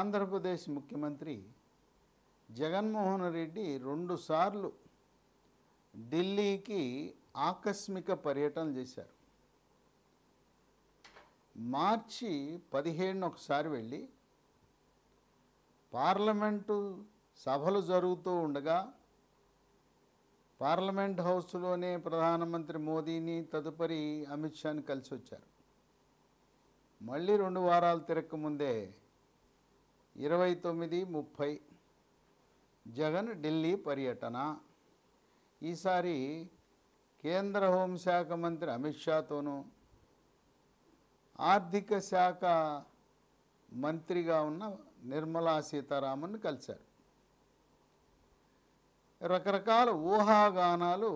ఆంధ్రప్రదేశ్ ముఖ్యమంత్రి జగన్మోహన్ రెడ్డి రెండుసార్లు ఢిల్లీకి ఆకస్మిక పర్యటన చేశారు మార్చి పదిహేడున ఒకసారి వెళ్ళి పార్లమెంటు సభలు జరుగుతూ ఉండగా పార్లమెంట్ హౌస్లోనే ప్రధానమంత్రి మోదీని తదుపరి అమిత్ షాని కలిసి వచ్చారు మళ్ళీ రెండు వారాలు ముందే ఇరవై తొమ్మిది ముప్పై జగన్ ఢిల్లీ పర్యటన ఈసారి కేంద్ర హోంశాఖ మంత్రి అమిత్ షాతోనూ ఆర్థిక శాఖ మంత్రిగా ఉన్న నిర్మలా సీతారామన్ కలిశారు రకరకాల ఊహాగానాలు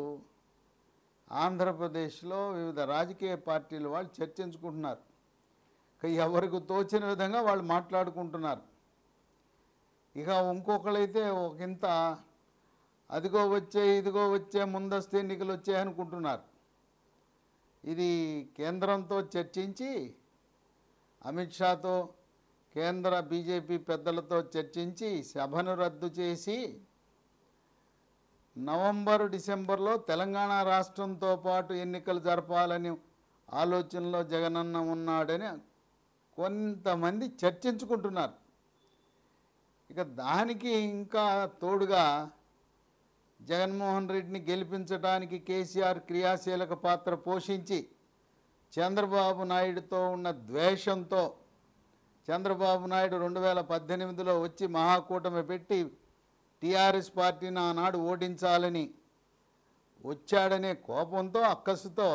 ఆంధ్రప్రదేశ్లో వివిధ రాజకీయ పార్టీలు వాళ్ళు చర్చించుకుంటున్నారు ఎవరికి తోచిన విధంగా వాళ్ళు మాట్లాడుకుంటున్నారు ఇక ఇంకొకళ్ళైతే ఇంత అదిగో వచ్చే ఇదిగో వచ్చే ముందస్తు ఎన్నికలు వచ్చాయనుకుంటున్నారు ఇది కేంద్రంతో చర్చించి అమిత్ షాతో కేంద్ర బీజేపీ పెద్దలతో చర్చించి సభను రద్దు చేసి నవంబర్ డిసెంబర్లో తెలంగాణ రాష్ట్రంతో పాటు ఎన్నికలు జరపాలని ఆలోచనలో జగనన్న ఉన్నాడని కొంతమంది చర్చించుకుంటున్నారు ఇక దానికి ఇంకా తోడుగా జగన్మోహన్ రెడ్డిని గెలిపించడానికి కేసీఆర్ క్రియాశీలక పాత్ర పోషించి చంద్రబాబు నాయుడుతో ఉన్న ద్వేషంతో చంద్రబాబు నాయుడు రెండు వేల పద్దెనిమిదిలో వచ్చి మహాకూటమి పెట్టి టీఆర్ఎస్ పార్టీని ఆనాడు ఓడించాలని వచ్చాడనే కోపంతో అక్కసుతో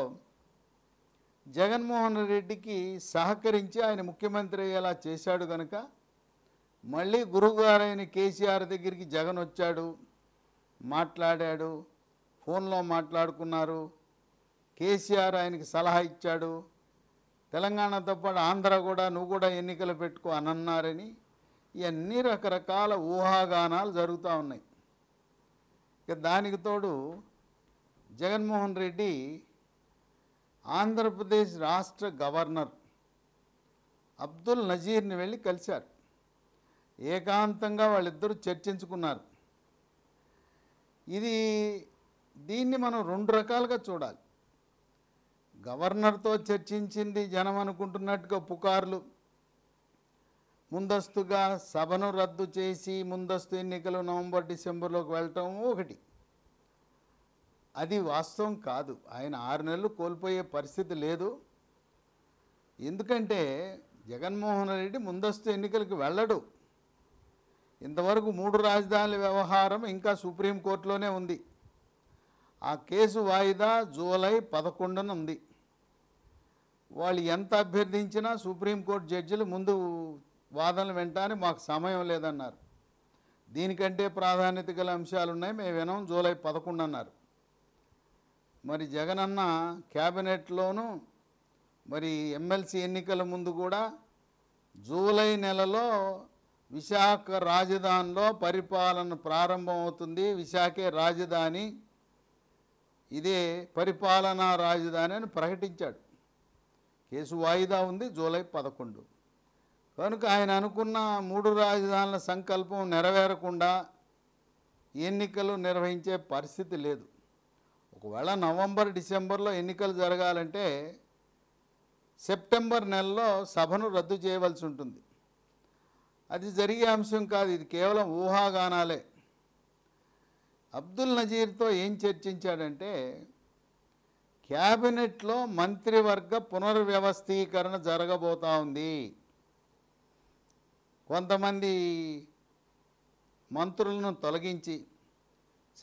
జగన్మోహన్ రెడ్డికి సహకరించి ఆయన ముఖ్యమంత్రి అయ్యేలా చేశాడు కనుక మళ్ళీ గురువుగారైన కేసీఆర్ దగ్గరికి జగన్ వచ్చాడు మాట్లాడాడు ఫోన్లో మాట్లాడుకున్నారు కేసీఆర్ ఆయనకి సలహా ఇచ్చాడు తెలంగాణతో పాటు ఆంధ్ర కూడా నువ్వు కూడా ఎన్నికలు పెట్టుకో అనన్నారని ఇవన్నీ రకరకాల ఊహాగానాలు జరుగుతూ ఉన్నాయి ఇక దానికి తోడు జగన్మోహన్ రెడ్డి ఆంధ్రప్రదేశ్ రాష్ట్ర గవర్నర్ అబ్దుల్ నజీర్ని వెళ్ళి కలిశారు ఏకాంతంగా వాళ్ళిద్దరూ చర్చించుకున్నారు ఇది దీన్ని మనం రెండు రకాలుగా చూడాలి గవర్నర్తో చర్చించింది జనం అనుకుంటున్నట్టుగా పుకార్లు ముందస్తుగా సభను రద్దు చేసి ముందస్తు ఎన్నికలు నవంబర్ డిసెంబర్లోకి వెళ్ళటం ఒకటి అది వాస్తవం కాదు ఆయన ఆరు నెలలు కోల్పోయే పరిస్థితి లేదు ఎందుకంటే జగన్మోహన్ రెడ్డి ముందస్తు ఎన్నికలకు వెళ్ళడు ఇంతవరకు మూడు రాజధానుల వ్యవహారం ఇంకా సుప్రీంకోర్టులోనే ఉంది ఆ కేసు వాయిదా జూలై పదకొండున ఉంది వాళ్ళు ఎంత అభ్యర్థించినా సుప్రీంకోర్టు జడ్జిలు ముందు వాదనలు వింటానే మాకు సమయం లేదన్నారు దీనికంటే ప్రాధాన్యత గల అంశాలు ఉన్నాయి మేము వినం జూలై పదకొండు అన్నారు మరి జగనన్న క్యాబినెట్లోనూ మరి ఎమ్మెల్సీ ఎన్నికల ముందు కూడా జూలై నెలలో విశాఖ రాజధానిలో పరిపాలన ప్రారంభమవుతుంది విశాఖే రాజధాని ఇదే పరిపాలనా రాజధాని అని ప్రకటించాడు కేసు వాయిదా ఉంది జూలై పదకొండు కనుక ఆయన అనుకున్న మూడు రాజధానుల సంకల్పం నెరవేరకుండా ఎన్నికలు నిర్వహించే పరిస్థితి లేదు ఒకవేళ నవంబర్ డిసెంబర్లో ఎన్నికలు జరగాలంటే సెప్టెంబర్ నెలలో సభను రద్దు చేయవలసి ఉంటుంది అది జరిగే అంశం కాదు ఇది కేవలం ఊహాగానాలే అబ్దుల్ నజీర్తో ఏం చర్చించాడంటే క్యాబినెట్లో మంత్రివర్గ పునర్వ్యవస్థీకరణ జరగబోతా ఉంది కొంతమంది మంత్రులను తొలగించి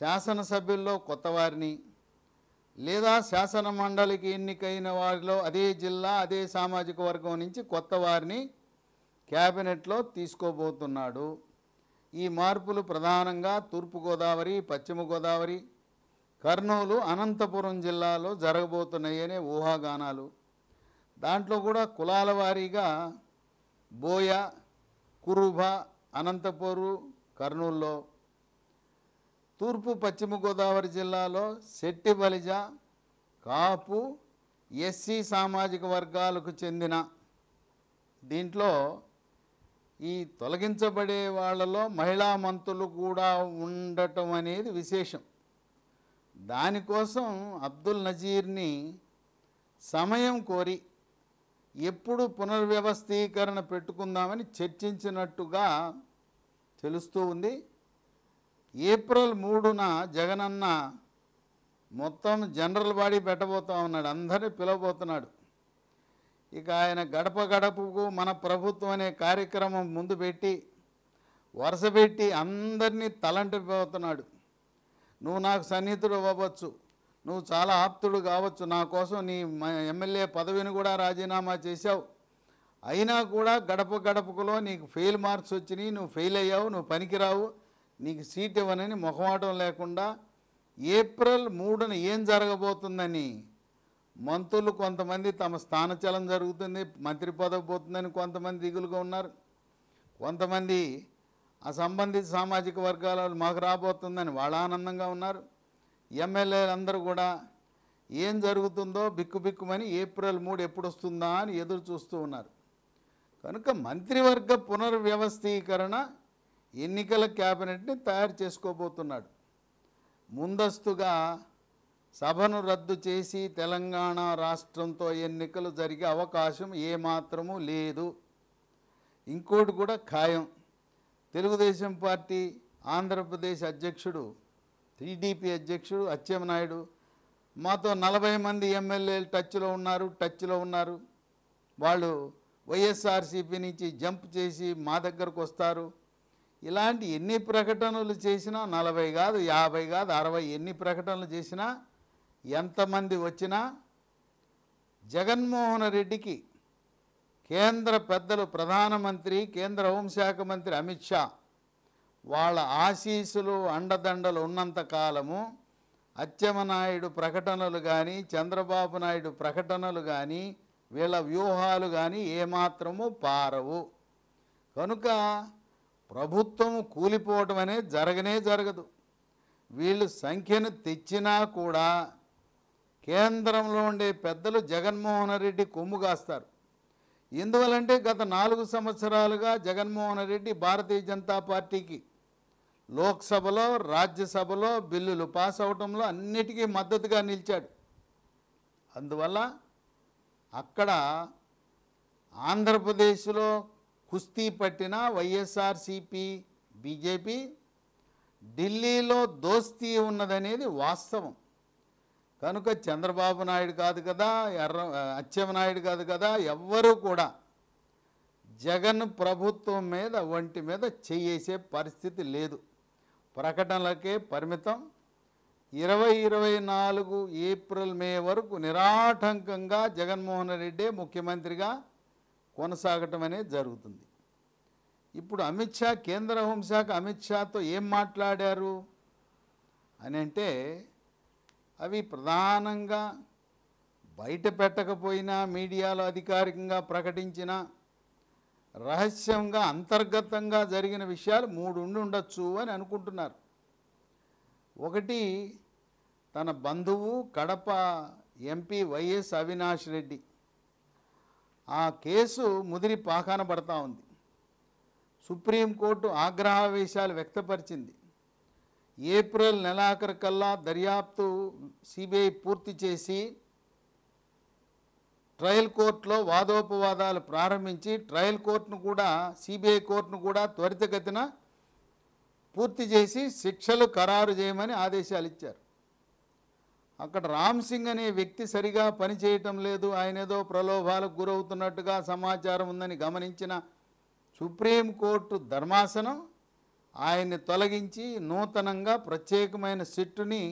శాసనసభ్యుల్లో కొత్త వారిని లేదా శాసన మండలికి ఎన్నికైన వారిలో అదే జిల్లా అదే సామాజిక వర్గం నుంచి కొత్త వారిని క్యాబినెట్లో తీసుకోబోతున్నాడు ఈ మార్పులు ప్రధానంగా తూర్పుగోదావరి పశ్చిమ గోదావరి కర్నూలు అనంతపురం జిల్లాలో జరగబోతున్నాయనే ఊహాగానాలు దాంట్లో కూడా కులాల వారీగా బోయ కురుభ అనంతపూరు కర్నూల్లో తూర్పు పశ్చిమ గోదావరి జిల్లాలో శెట్టి బలిజ కాపు ఎస్సీ సామాజిక వర్గాలకు చెందిన దీంట్లో ఈ తొలగించబడే వాళ్ళలో మహిళా మంత్రులు కూడా ఉండటం అనేది విశేషం దానికోసం అబ్దుల్ నజీర్ని సమయం కోరి ఎప్పుడు పునర్వ్యవస్థీకరణ పెట్టుకుందామని చర్చించినట్టుగా తెలుస్తూ ఉంది ఏప్రిల్ మూడున జగనన్న మొత్తం జనరల్ బాడీ పెట్టబోతా ఉన్నాడు అందరినీ పిలవబోతున్నాడు ఇక ఆయన గడప గడపకు మన ప్రభుత్వం అనే కార్యక్రమం ముందు పెట్టి వరుసపెట్టి అందరినీ తలంటిపోతున్నాడు నువ్వు నాకు సన్నిహితుడు అవ్వచ్చు నువ్వు చాలా ఆప్తుడు కావచ్చు నా కోసం నీ ఎమ్మెల్యే పదవిని కూడా రాజీనామా చేశావు అయినా కూడా గడప గడపకులో నీకు ఫెయిల్ మార్క్స్ వచ్చినాయి నువ్వు ఫెయిల్ అయ్యావు నువ్వు పనికిరావు నీకు సీట్ ఇవ్వనని మొహమాటం లేకుండా ఏప్రిల్ మూడున ఏం జరగబోతుందని మంత్రులు కొంతమంది తమ స్థానచలం జరుగుతుంది మంత్రి పదవి పోతుందని కొంతమంది దిగులుగా ఉన్నారు కొంతమంది ఆ సంబంధిత సామాజిక వర్గాల మాకు రాబోతుందని వాళ్ళ ఆనందంగా ఉన్నారు ఎమ్మెల్యేలందరూ కూడా ఏం జరుగుతుందో బిక్కుబిక్కుమని ఏప్రిల్ మూడు ఎప్పుడు వస్తుందా అని ఎదురు చూస్తూ ఉన్నారు కనుక మంత్రివర్గ పునర్వ్యవస్థీకరణ ఎన్నికల క్యాబినెట్ని తయారు చేసుకోబోతున్నాడు ముందస్తుగా సభను రద్దు చేసి తెలంగాణ రాష్ట్రంతో ఎన్నికలు జరిగే అవకాశం ఏమాత్రము లేదు ఇంకోటి కూడా ఖాయం తెలుగుదేశం పార్టీ ఆంధ్రప్రదేశ్ అధ్యక్షుడు టీడీపీ అధ్యక్షుడు అచ్చెంనాయుడు మాతో నలభై మంది ఎమ్మెల్యేలు టచ్లో ఉన్నారు టచ్లో ఉన్నారు వాళ్ళు వైఎస్ఆర్సీపీ నుంచి జంప్ చేసి మా దగ్గరకు వస్తారు ఇలాంటి ఎన్ని ప్రకటనలు చేసినా నలభై కాదు యాభై కాదు అరవై ఎన్ని ప్రకటనలు చేసినా ఎంతమంది వచ్చినా జగన్మోహన్ రెడ్డికి కేంద్ర పెద్దలు ప్రధానమంత్రి కేంద్ర హోంశాఖ మంత్రి అమిత్ షా వాళ్ళ ఆశీస్సులు అండదండలు ఉన్నంత కాలము అచ్చెమనాయుడు ప్రకటనలు కానీ చంద్రబాబు నాయుడు ప్రకటనలు కానీ వీళ్ళ వ్యూహాలు కానీ ఏమాత్రము పారవు కనుక ప్రభుత్వం కూలిపోవటం అనేది జరగనే జరగదు వీళ్ళు సంఖ్యను తెచ్చినా కూడా కేంద్రంలో ఉండే పెద్దలు జగన్మోహన్ రెడ్డి కొమ్ము కాస్తారు ఎందువలంటే గత నాలుగు సంవత్సరాలుగా జగన్మోహన్ రెడ్డి భారతీయ జనతా పార్టీకి లోక్సభలో రాజ్యసభలో బిల్లులు పాస్ అవటంలో అన్నిటికీ మద్దతుగా నిలిచాడు అందువల్ల అక్కడ ఆంధ్రప్రదేశ్లో కుస్తీ పట్టిన వైఎస్ఆర్సిపి బీజేపీ ఢిల్లీలో దోస్తీ ఉన్నదనేది వాస్తవం కనుక చంద్రబాబు నాయుడు కాదు కదా ఎర్ర అచ్చెవనాయుడు కాదు కదా ఎవ్వరూ కూడా జగన్ ప్రభుత్వం మీద ఒంటి మీద చేసే పరిస్థితి లేదు ప్రకటనలకే పరిమితం ఇరవై ఇరవై నాలుగు ఏప్రిల్ మే వరకు నిరాటంకంగా జగన్మోహన్ రెడ్డే ముఖ్యమంత్రిగా కొనసాగటం అనేది జరుగుతుంది ఇప్పుడు అమిత్ షా కేంద్ర హోంశాఖ అమిత్ షాతో ఏం మాట్లాడారు అని అంటే అవి ప్రధానంగా బయట పెట్టకపోయినా మీడియాలో అధికారికంగా ప్రకటించిన రహస్యంగా అంతర్గతంగా జరిగిన విషయాలు మూడు ఉండి ఉండొచ్చు అని అనుకుంటున్నారు ఒకటి తన బంధువు కడప ఎంపీ వైఎస్ అవినాష్ రెడ్డి ఆ కేసు ముదిరి పాకాన పడతా ఉంది సుప్రీంకోర్టు ఆగ్రహావేశాలు వ్యక్తపరిచింది ఏప్రిల్ కల్లా దర్యాప్తు సిబిఐ పూర్తి చేసి ట్రయల్ కోర్టులో వాదోపవాదాలు ప్రారంభించి ట్రయల్ కోర్టును కూడా సిబిఐ కోర్టును కూడా త్వరితగతిన పూర్తి చేసి శిక్షలు ఖరారు చేయమని ఆదేశాలు ఇచ్చారు అక్కడ రామ్ సింగ్ అనే వ్యక్తి సరిగా పనిచేయటం లేదు ఆయన ఏదో ప్రలోభాలకు గురవుతున్నట్టుగా సమాచారం ఉందని గమనించిన సుప్రీంకోర్టు ధర్మాసనం ఆయన్ని తొలగించి నూతనంగా ప్రత్యేకమైన సెట్టుని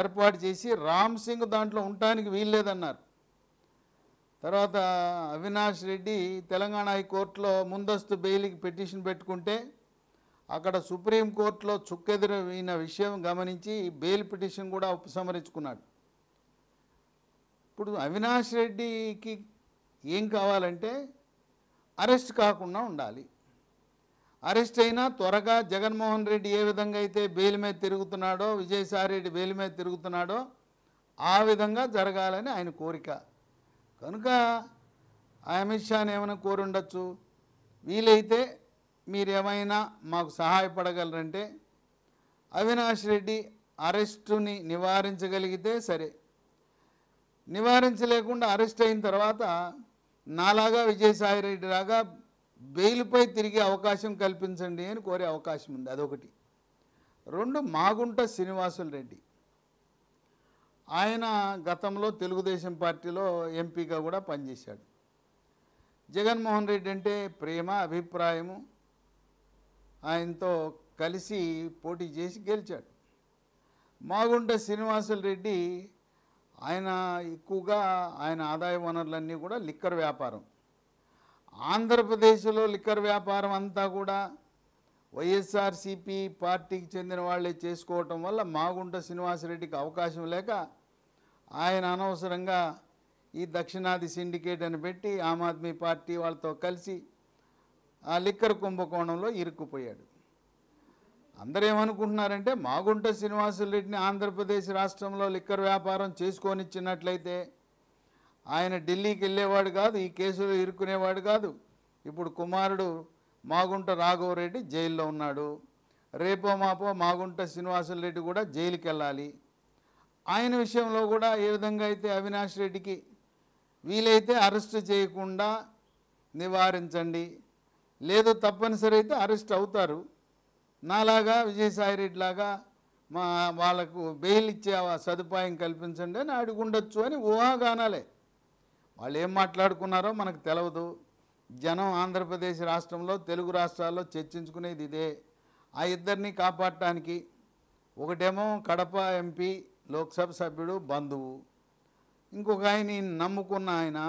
ఏర్పాటు చేసి రామ్ సింగ్ దాంట్లో ఉండటానికి వీల్లేదన్నారు తర్వాత అవినాష్ రెడ్డి తెలంగాణ హైకోర్టులో ముందస్తు బెయిల్కి పిటిషన్ పెట్టుకుంటే అక్కడ సుప్రీంకోర్టులో చుక్కెదిరైన విషయం గమనించి బెయిల్ పిటిషన్ కూడా ఉపసంహరించుకున్నాడు ఇప్పుడు అవినాష్ రెడ్డికి ఏం కావాలంటే అరెస్ట్ కాకుండా ఉండాలి అరెస్ట్ అయినా త్వరగా జగన్మోహన్ రెడ్డి ఏ విధంగా అయితే బెయిల్ మీద తిరుగుతున్నాడో విజయసాయిరెడ్డి బెయిల్ మీద తిరుగుతున్నాడో ఆ విధంగా జరగాలని ఆయన కోరిక కనుక అమిత్ షాని ఏమైనా కోరుండొచ్చు వీలైతే మీరేమైనా మాకు సహాయపడగలరంటే అవినాష్ రెడ్డి అరెస్టుని నివారించగలిగితే సరే నివారించలేకుండా అరెస్ట్ అయిన తర్వాత నాలాగా విజయసాయిరెడ్డి లాగా బెయిల్పై తిరిగే అవకాశం కల్పించండి అని కోరే అవకాశం ఉంది అదొకటి రెండు మాగుంట శ్రీనివాసులు రెడ్డి ఆయన గతంలో తెలుగుదేశం పార్టీలో ఎంపీగా కూడా పనిచేశాడు జగన్మోహన్ రెడ్డి అంటే ప్రేమ అభిప్రాయము ఆయనతో కలిసి పోటీ చేసి గెలిచాడు మాగుంట శ్రీనివాసులు రెడ్డి ఆయన ఎక్కువగా ఆయన ఆదాయ వనరులన్నీ కూడా లిక్కర్ వ్యాపారం ఆంధ్రప్రదేశ్లో లిక్కర్ వ్యాపారం అంతా కూడా వైఎస్ఆర్సిపి పార్టీకి చెందిన వాళ్ళే చేసుకోవటం వల్ల మాగుంట శ్రీనివాసరెడ్డికి అవకాశం లేక ఆయన అనవసరంగా ఈ దక్షిణాది సిండికేట్ అని పెట్టి ఆమ్ ఆద్మీ పార్టీ వాళ్ళతో కలిసి ఆ లిక్కర్ కుంభకోణంలో ఇరుక్కుపోయాడు అందరు ఏమనుకుంటున్నారంటే మాగుంట శ్రీనివాసరెడ్డిని ఆంధ్రప్రదేశ్ రాష్ట్రంలో లిక్కర్ వ్యాపారం చేసుకొనిచ్చినట్లయితే ఆయన ఢిల్లీకి వెళ్ళేవాడు కాదు ఈ కేసులో ఇరుక్కునేవాడు కాదు ఇప్పుడు కుమారుడు మాగుంట రాఘవరెడ్డి జైల్లో ఉన్నాడు రేపో మాపో మాగుంట రెడ్డి కూడా జైలుకి వెళ్ళాలి ఆయన విషయంలో కూడా ఏ విధంగా అయితే అవినాష్ రెడ్డికి వీలైతే అరెస్ట్ చేయకుండా నివారించండి లేదు తప్పనిసరి అయితే అరెస్ట్ అవుతారు నాలాగా విజయసాయిరెడ్డి లాగా మా వాళ్ళకు బెయిల్ ఇచ్చే సదుపాయం కల్పించండి అని అడుగుండొచ్చు అని ఊహాగానాలే వాళ్ళు ఏం మాట్లాడుకున్నారో మనకు తెలియదు జనం ఆంధ్రప్రదేశ్ రాష్ట్రంలో తెలుగు రాష్ట్రాల్లో చర్చించుకునేది ఇదే ఆ ఇద్దరిని కాపాడటానికి ఒకటేమో కడప ఎంపీ లోక్సభ సభ్యుడు బంధువు ఇంకొక ఆయన నమ్ముకున్న ఆయన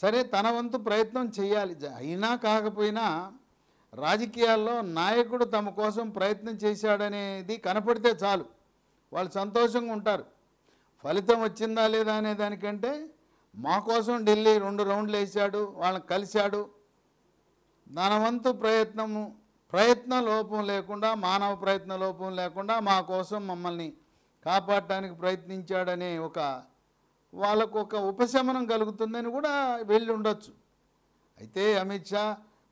సరే తన వంతు ప్రయత్నం చేయాలి అయినా కాకపోయినా రాజకీయాల్లో నాయకుడు తమ కోసం ప్రయత్నం చేశాడనేది కనపడితే చాలు వాళ్ళు సంతోషంగా ఉంటారు ఫలితం వచ్చిందా లేదా అనే దానికంటే మా కోసం ఢిల్లీ రెండు రౌండ్లు వేసాడు వాళ్ళని కలిశాడు ధనవంతు ప్రయత్నము ప్రయత్న లోపం లేకుండా మానవ ప్రయత్న లోపం లేకుండా మా కోసం మమ్మల్ని కాపాడటానికి ప్రయత్నించాడనే ఒక వాళ్ళకు ఒక ఉపశమనం కలుగుతుందని కూడా వెళ్ళి ఉండొచ్చు అయితే అమిత్ షా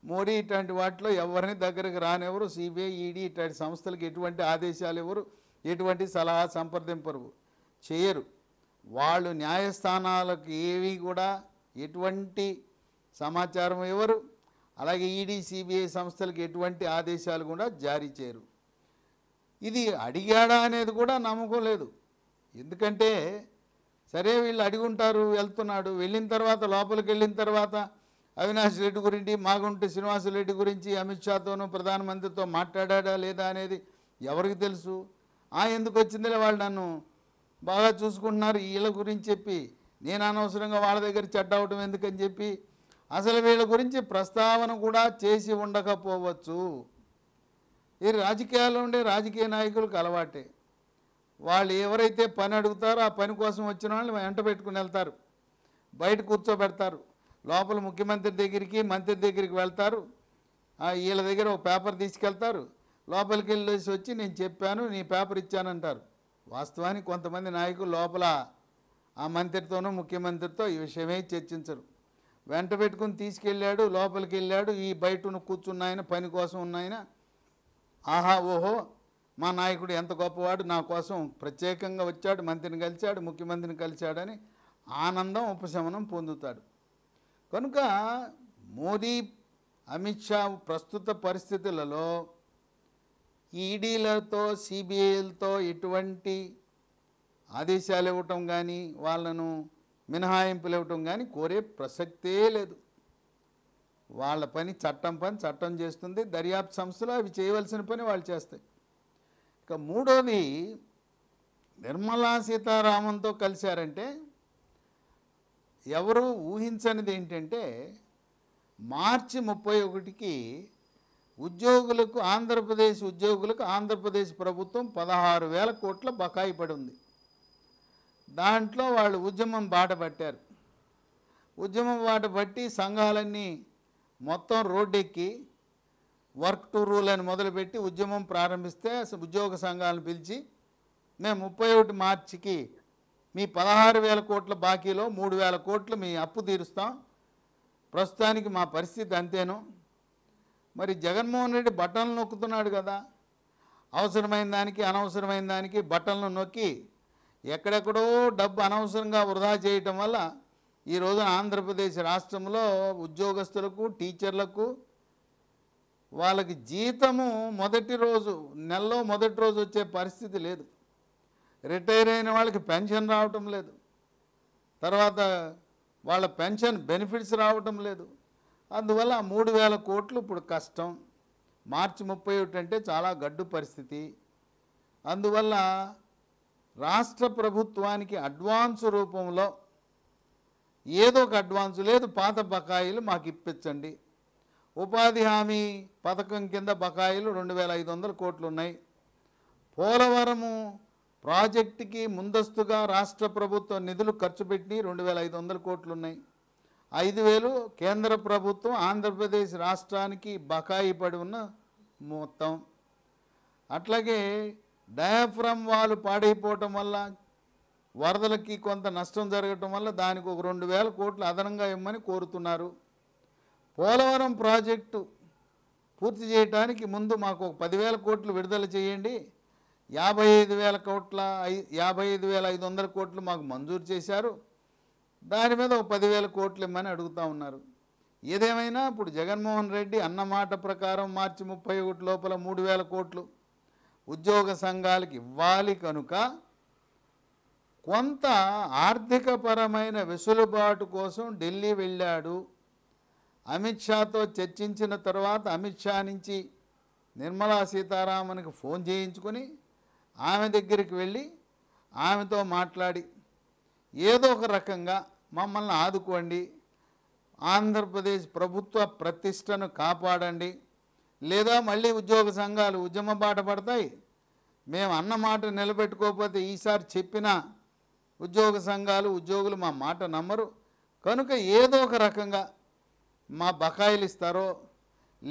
మోడీ ఇట్లాంటి వాటిలో ఎవరిని దగ్గరకు రానివ్వరు సిబిఐ ఈడీ ఇట్లాంటి సంస్థలకు ఎటువంటి ఆదేశాలు ఇవ్వరు ఎటువంటి సలహా సంప్రదింపరు చేయరు వాళ్ళు న్యాయస్థానాలకు ఏవి కూడా ఎటువంటి సమాచారం ఇవ్వరు అలాగే ఈడీ సిబిఐ సంస్థలకు ఎటువంటి ఆదేశాలు కూడా జారీ చేయరు ఇది అడిగాడా అనేది కూడా నమ్మకం లేదు ఎందుకంటే సరే వీళ్ళు అడిగి ఉంటారు వెళ్తున్నాడు వెళ్ళిన తర్వాత లోపలికి వెళ్ళిన తర్వాత అవినాష్ రెడ్డి గురించి మాగుంటి శ్రీనివాసరెడ్డి గురించి అమిత్ షాతోనూ ప్రధానమంత్రితో మాట్లాడా లేదా అనేది ఎవరికి తెలుసు ఆ ఎందుకు వచ్చిందిలే వాళ్ళు నన్ను బాగా చూసుకుంటున్నారు వీళ్ళ గురించి చెప్పి నేను అనవసరంగా వాళ్ళ దగ్గర చెడ్డ అవటం ఎందుకని చెప్పి అసలు వీళ్ళ గురించి ప్రస్తావన కూడా చేసి ఉండకపోవచ్చు ఈ రాజకీయాల్లో ఉండే రాజకీయ నాయకులకు అలవాటే వాళ్ళు ఎవరైతే పని అడుగుతారో ఆ పని కోసం వచ్చిన వాళ్ళు వెంట పెట్టుకుని వెళ్తారు బయట కూర్చోబెడతారు లోపల ముఖ్యమంత్రి దగ్గరికి మంత్రి దగ్గరికి వెళ్తారు వీళ్ళ దగ్గర ఒక పేపర్ తీసుకెళ్తారు లోపలికి వెళ్ళేసి వచ్చి నేను చెప్పాను నీ పేపర్ ఇచ్చానంటారు వాస్తవానికి కొంతమంది నాయకులు లోపల ఆ మంత్రితోనూ ముఖ్యమంత్రితో ఈ విషయమే చర్చించరు వెంట పెట్టుకుని తీసుకెళ్ళాడు లోపలికి వెళ్ళాడు ఈ బయటను కూర్చున్నాయన పని కోసం ఉన్నాయన ఆహా ఓహో మా నాయకుడు ఎంత గొప్పవాడు నా కోసం ప్రత్యేకంగా వచ్చాడు మంత్రిని కలిశాడు ముఖ్యమంత్రిని కలిశాడని ఆనందం ఉపశమనం పొందుతాడు కనుక మోదీ అమిత్ షా ప్రస్తుత పరిస్థితులలో ఈడీలతో సిబిఐలతో ఎటువంటి ఆదేశాలు ఇవ్వటం కానీ వాళ్ళను మినహాయింపులు ఇవ్వటం కానీ కోరే ప్రసక్తే లేదు వాళ్ళ పని చట్టం పని చట్టం చేస్తుంది దర్యాప్తు సంస్థలు అవి చేయవలసిన పని వాళ్ళు చేస్తాయి ఇక మూడోది నిర్మలా సీతారామన్తో కలిశారంటే ఎవరు ఊహించనిది ఏంటంటే మార్చి ముప్పై ఒకటికి ఉద్యోగులకు ఆంధ్రప్రదేశ్ ఉద్యోగులకు ఆంధ్రప్రదేశ్ ప్రభుత్వం పదహారు వేల కోట్ల బకాయి పడి ఉంది దాంట్లో వాళ్ళు ఉద్యమం బాట పట్టారు ఉద్యమం బాట పట్టి సంఘాలన్నీ మొత్తం రోడ్డెక్కి వర్క్ టు రూల్ అని మొదలుపెట్టి ఉద్యమం ప్రారంభిస్తే ఉద్యోగ సంఘాలను పిలిచి మేము ముప్పై ఒకటి మార్చికి మీ పదహారు వేల కోట్ల బాకీలో మూడు వేల కోట్లు మీ అప్పు తీరుస్తాం ప్రస్తుతానికి మా పరిస్థితి అంతేను మరి జగన్మోహన్ రెడ్డి బట్టలు నొక్కుతున్నాడు కదా అవసరమైన దానికి అనవసరమైన దానికి బట్టలను నొక్కి ఎక్కడెక్కడో డబ్బు అనవసరంగా వృధా చేయటం వల్ల ఈ రోజున ఆంధ్రప్రదేశ్ రాష్ట్రంలో ఉద్యోగస్తులకు టీచర్లకు వాళ్ళకి జీతము మొదటి రోజు నెలలో మొదటి రోజు వచ్చే పరిస్థితి లేదు రిటైర్ అయిన వాళ్ళకి పెన్షన్ రావటం లేదు తర్వాత వాళ్ళ పెన్షన్ బెనిఫిట్స్ రావటం లేదు అందువల్ల ఆ మూడు వేల కోట్లు ఇప్పుడు కష్టం మార్చి ముప్పై ఒకటి అంటే చాలా గడ్డు పరిస్థితి అందువల్ల రాష్ట్ర ప్రభుత్వానికి అడ్వాన్స్ రూపంలో ఏదో ఒక అడ్వాన్స్ లేదు పాత బకాయిలు మాకు ఇప్పించండి ఉపాధి హామీ పథకం కింద బకాయిలు రెండు వేల ఐదు వందల కోట్లు ఉన్నాయి పోలవరము ప్రాజెక్టుకి ముందస్తుగా రాష్ట్ర ప్రభుత్వం నిధులు ఖర్చు పెట్టి రెండు వేల ఐదు వందల కోట్లు ఉన్నాయి ఐదు వేలు కేంద్ర ప్రభుత్వం ఆంధ్రప్రదేశ్ రాష్ట్రానికి బకాయి పడి ఉన్న మొత్తం అట్లాగే డయాఫ్రమ్ వాళ్ళు పాడైపోవటం వల్ల వరదలకి కొంత నష్టం జరగటం వల్ల దానికి ఒక రెండు వేల కోట్లు అదనంగా ఇవ్వమని కోరుతున్నారు పోలవరం ప్రాజెక్టు పూర్తి చేయడానికి ముందు మాకు ఒక పదివేల కోట్లు విడుదల చేయండి యాభై ఐదు వేల కోట్ల ఐ యాభై ఐదు వేల ఐదు వందల కోట్లు మాకు మంజూరు చేశారు దాని మీద ఒక పదివేల కోట్లు ఇమ్మని అడుగుతూ ఉన్నారు ఏదేమైనా ఇప్పుడు జగన్మోహన్ రెడ్డి అన్నమాట ప్రకారం మార్చి ముప్పై ఒకటి లోపల మూడు వేల కోట్లు ఉద్యోగ సంఘాలకి ఇవ్వాలి కనుక కొంత ఆర్థికపరమైన వెసులుబాటు కోసం ఢిల్లీ వెళ్ళాడు అమిత్ షాతో చర్చించిన తర్వాత అమిత్ షా నుంచి నిర్మలా సీతారామన్కి ఫోన్ చేయించుకొని ఆమె దగ్గరికి వెళ్ళి ఆమెతో మాట్లాడి ఏదో ఒక రకంగా మమ్మల్ని ఆదుకోండి ఆంధ్రప్రదేశ్ ప్రభుత్వ ప్రతిష్టను కాపాడండి లేదా మళ్ళీ ఉద్యోగ సంఘాలు ఉద్యమ బాట పడతాయి మేము అన్న మాట నిలబెట్టుకోకపోతే ఈసారి చెప్పిన ఉద్యోగ సంఘాలు ఉద్యోగులు మా మాట నమ్మరు కనుక ఏదో ఒక రకంగా మా బకాయిలు ఇస్తారో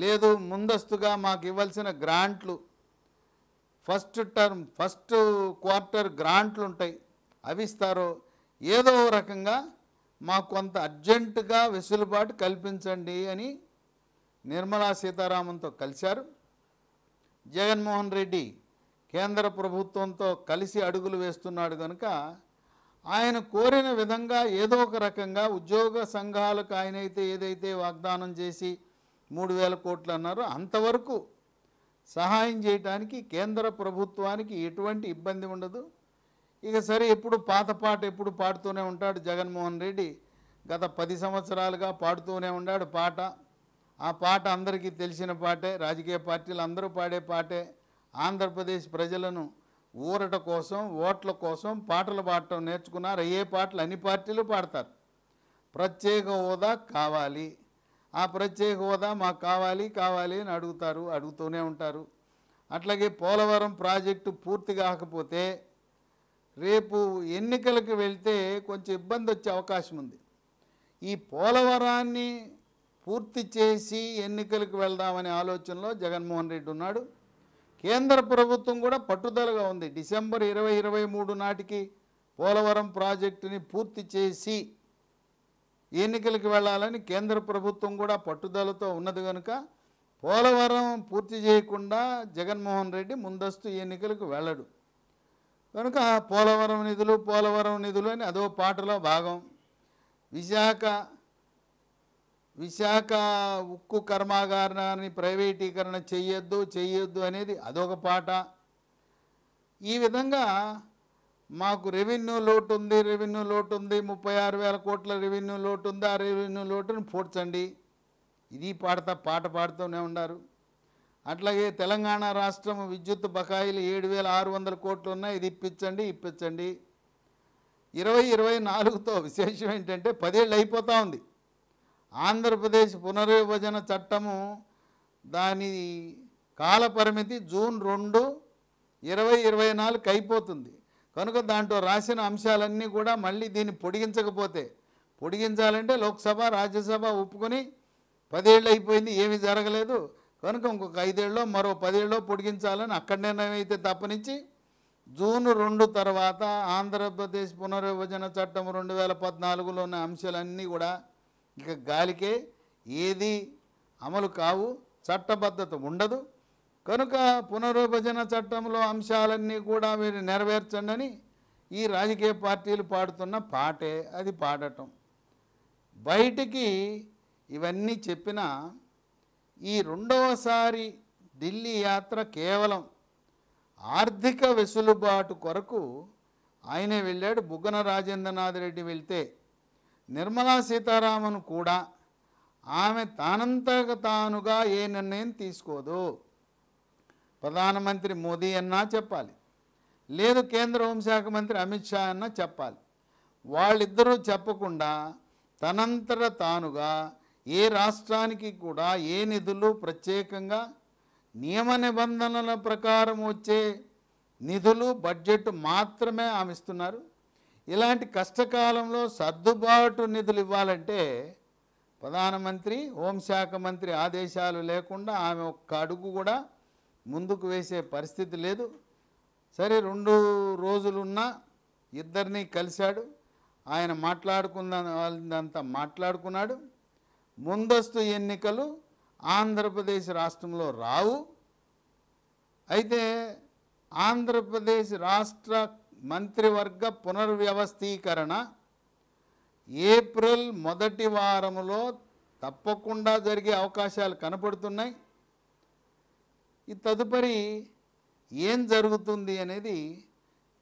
లేదు ముందస్తుగా మాకు ఇవ్వాల్సిన గ్రాంట్లు ఫస్ట్ టర్మ్ ఫస్ట్ క్వార్టర్ గ్రాంట్లు ఉంటాయి అవి ఇస్తారో ఏదో రకంగా మాకు కొంత అర్జెంటుగా వెసులుబాటు కల్పించండి అని నిర్మలా సీతారామన్తో కలిశారు జగన్మోహన్ రెడ్డి కేంద్ర ప్రభుత్వంతో కలిసి అడుగులు వేస్తున్నాడు కనుక ఆయన కోరిన విధంగా ఏదో ఒక రకంగా ఉద్యోగ సంఘాలకు ఆయనైతే ఏదైతే వాగ్దానం చేసి మూడు వేల కోట్లు అన్నారో అంతవరకు సహాయం చేయడానికి కేంద్ర ప్రభుత్వానికి ఎటువంటి ఇబ్బంది ఉండదు ఇక సరే ఎప్పుడు పాత పాట ఎప్పుడు పాడుతూనే ఉంటాడు జగన్మోహన్ రెడ్డి గత పది సంవత్సరాలుగా పాడుతూనే ఉన్నాడు పాట ఆ పాట అందరికీ తెలిసిన పాటే రాజకీయ పార్టీలు అందరూ పాడే పాటే ఆంధ్రప్రదేశ్ ప్రజలను ఊరట కోసం ఓట్ల కోసం పాటలు పాడటం నేర్చుకున్నారు ఏ పాటలు అన్ని పార్టీలు పాడతారు ప్రత్యేక హోదా కావాలి ఆ ప్రత్యేక హోదా మాకు కావాలి కావాలి అని అడుగుతారు అడుగుతూనే ఉంటారు అట్లాగే పోలవరం ప్రాజెక్టు పూర్తి కాకపోతే రేపు ఎన్నికలకు వెళ్తే కొంచెం ఇబ్బంది వచ్చే అవకాశం ఉంది ఈ పోలవరాన్ని పూర్తి చేసి ఎన్నికలకు వెళ్దామనే ఆలోచనలో జగన్మోహన్ రెడ్డి ఉన్నాడు కేంద్ర ప్రభుత్వం కూడా పట్టుదలగా ఉంది డిసెంబర్ ఇరవై ఇరవై మూడు నాటికి పోలవరం ప్రాజెక్టుని పూర్తి చేసి ఎన్నికలకు వెళ్ళాలని కేంద్ర ప్రభుత్వం కూడా పట్టుదలతో ఉన్నది కనుక పోలవరం పూర్తి చేయకుండా జగన్మోహన్ రెడ్డి ముందస్తు ఎన్నికలకు వెళ్ళడు కనుక పోలవరం నిధులు పోలవరం నిధులు అని అదో పాటలో భాగం విశాఖ విశాఖ ఉక్కు కర్మాగారాన్ని ప్రైవేటీకరణ చెయ్యొద్దు చెయ్యొద్దు అనేది అదొక పాట ఈ విధంగా మాకు రెవెన్యూ లోటు ఉంది రెవెన్యూ లోటు ఉంది ముప్పై ఆరు వేల కోట్ల రెవెన్యూ లోటు ఉంది ఆ రెవెన్యూ లోటును పోడ్చండి ఇది పాడతా పాట పాడుతూనే ఉన్నారు అట్లాగే తెలంగాణ రాష్ట్రం విద్యుత్ బకాయిలు ఏడు వేల ఆరు వందల కోట్లు ఉన్నాయి ఇది ఇప్పించండి ఇప్పించండి ఇరవై ఇరవై నాలుగుతో విశేషం ఏంటంటే పదేళ్ళు అయిపోతూ ఉంది ఆంధ్రప్రదేశ్ పునర్విభజన చట్టము దాని కాలపరిమితి జూన్ రెండు ఇరవై ఇరవై నాలుగు అయిపోతుంది కనుక దాంట్లో రాసిన అంశాలన్నీ కూడా మళ్ళీ దీన్ని పొడిగించకపోతే పొడిగించాలంటే లోక్సభ రాజ్యసభ ఒప్పుకొని పదేళ్ళు అయిపోయింది ఏమీ జరగలేదు కనుక ఇంకొక ఐదేళ్ళలో మరో పదేళ్ళలో పొడిగించాలని అక్కడ అయితే తప్పనిచ్చి జూన్ రెండు తర్వాత ఆంధ్రప్రదేశ్ పునర్విభజన చట్టం రెండు వేల పద్నాలుగులో ఉన్న అంశాలన్నీ కూడా ఇక గాలికే ఏది అమలు కావు చట్టబద్ధత ఉండదు కనుక పునర్విభజన చట్టంలో అంశాలన్నీ కూడా మీరు నెరవేర్చండి ఈ రాజకీయ పార్టీలు పాడుతున్న పాటే అది పాడటం బయటికి ఇవన్నీ చెప్పినా ఈ రెండవసారి ఢిల్లీ యాత్ర కేవలం ఆర్థిక వెసులుబాటు కొరకు ఆయనే వెళ్ళాడు బుగ్గన రాజేంద్రనాథ్ రెడ్డి వెళ్తే నిర్మలా సీతారామన్ కూడా ఆమె తానంతగా తానుగా ఏ నిర్ణయం తీసుకోదు ప్రధానమంత్రి మోదీ అన్నా చెప్పాలి లేదు కేంద్ర హోంశాఖ మంత్రి అమిత్ షా అన్నా చెప్పాలి వాళ్ళిద్దరూ చెప్పకుండా తనంతట తానుగా ఏ రాష్ట్రానికి కూడా ఏ నిధులు ప్రత్యేకంగా నియమ నిబంధనల ప్రకారం వచ్చే నిధులు బడ్జెట్ మాత్రమే ఆమె ఇస్తున్నారు ఇలాంటి కష్టకాలంలో సర్దుబాటు నిధులు ఇవ్వాలంటే ప్రధానమంత్రి హోంశాఖ మంత్రి ఆదేశాలు లేకుండా ఆమె ఒక్క అడుగు కూడా ముందుకు వేసే పరిస్థితి లేదు సరే రెండు రోజులున్నా ఇద్దరినీ కలిశాడు ఆయన మాట్లాడుకున్న మాట్లాడుకున్నాడు ముందస్తు ఎన్నికలు ఆంధ్రప్రదేశ్ రాష్ట్రంలో రావు అయితే ఆంధ్రప్రదేశ్ రాష్ట్ర మంత్రివర్గ పునర్వ్యవస్థీకరణ ఏప్రిల్ మొదటి వారంలో తప్పకుండా జరిగే అవకాశాలు కనపడుతున్నాయి ఈ తదుపరి ఏం జరుగుతుంది అనేది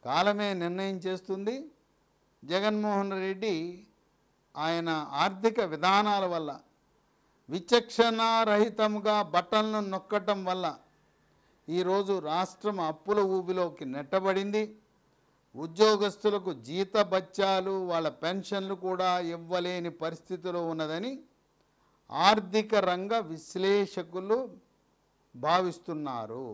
కాలమే నిర్ణయం చేస్తుంది జగన్మోహన్ రెడ్డి ఆయన ఆర్థిక విధానాల వల్ల విచక్షణారహితంగా బట్టలను నొక్కటం వల్ల ఈరోజు రాష్ట్రం అప్పుల ఊబిలోకి నెట్టబడింది ఉద్యోగస్తులకు జీత బత్యాలు వాళ్ళ పెన్షన్లు కూడా ఇవ్వలేని పరిస్థితిలో ఉన్నదని ఆర్థిక రంగ విశ్లేషకులు భావిస్తున్నారు